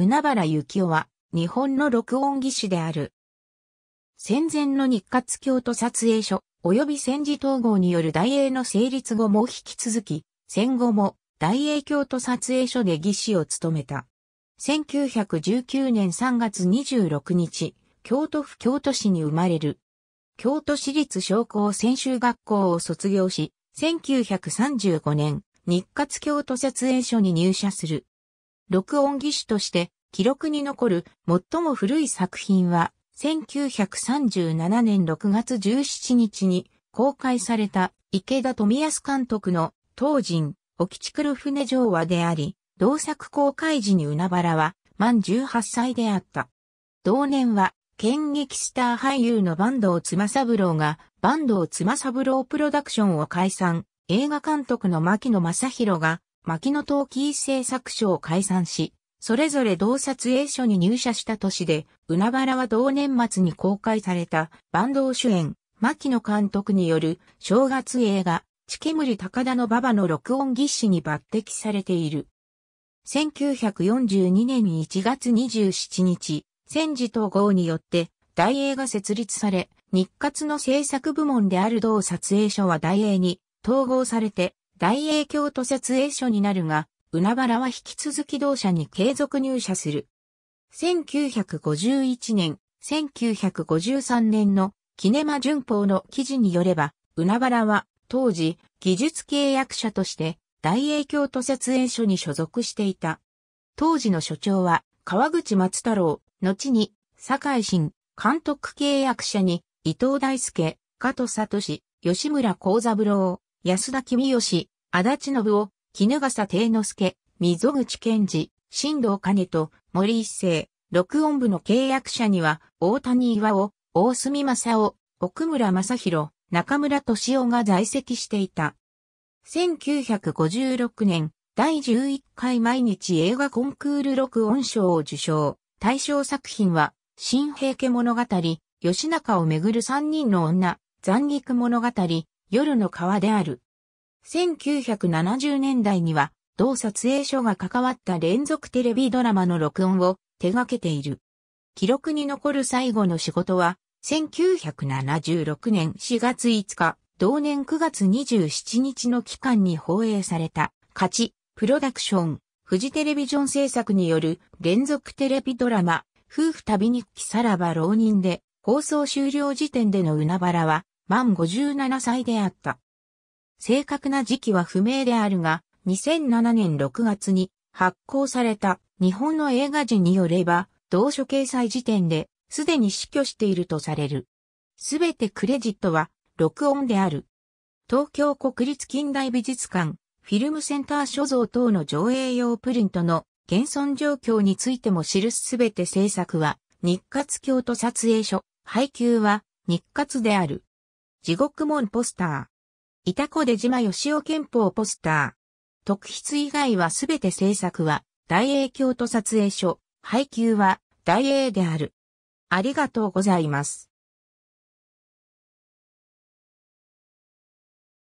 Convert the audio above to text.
海原幸雄は、日本の録音技師である。戦前の日活京都撮影所、及び戦時統合による大英の成立後も引き続き、戦後も大英京都撮影所で技師を務めた。1919年3月26日、京都府京都市に生まれる。京都市立商工専修学校を卒業し、1935年、日活京都撮影所に入社する。録音技師として記録に残る最も古い作品は1937年6月17日に公開された池田富康監督の当人、沖地黒船上話であり、同作公開時に海原は満18歳であった。同年は、剣劇スター俳優の坂東妻三郎が、坂東妻三郎プロダクションを解散、映画監督の牧野正宏が、牧野陶器製作所を解散し、それぞれ同撮影所に入社した年で、海原は同年末に公開された、バドを主演、牧野監督による正月映画、地煙高田の馬場の録音技師に抜擢されている。1942年1月27日、戦時統合によって大映が設立され、日活の制作部門である同撮影所は大映に統合されて大英京都設営所になるが、海原は引き続き同社に継続入社する。1951年、1953年のキネマ旬報の記事によれば、海原は当時技術契約者として大英京都設営所に所属していた。当時の所長は川口松太郎、後に堺新監督契約者に伊藤大輔、加藤聡、吉村幸三郎、安田君義、足立信夫、絹笠定之助、溝口健二、新藤兼と森一世、録音部の契約者には、大谷岩尾、大隅正夫、奥村正宏、中村敏夫が在籍していた。1956年、第11回毎日映画コンクール録音賞を受賞。対象作品は、新平家物語、吉中をめぐる三人の女、残菊物語、夜の川である。1970年代には、同撮影所が関わった連続テレビドラマの録音を手掛けている。記録に残る最後の仕事は、1976年4月5日、同年9月27日の期間に放映された、勝ち、プロダクション、フジテレビジョン制作による連続テレビドラマ、夫婦旅日記さらば浪人で、放送終了時点での海原は、満57歳であった。正確な時期は不明であるが、2007年6月に発行された日本の映画時によれば、同書掲載時点で、すでに死去しているとされる。すべてクレジットは、録音である。東京国立近代美術館、フィルムセンター所蔵等の上映用プリントの現存状況についても記すすべて制作は、日活京都撮影所、配給は日活である。地獄門ポスター。いたこで島義雄憲法ポスター。特筆以外はすべて制作は、大英京都撮影所、配給は、大英である。ありがとうございます。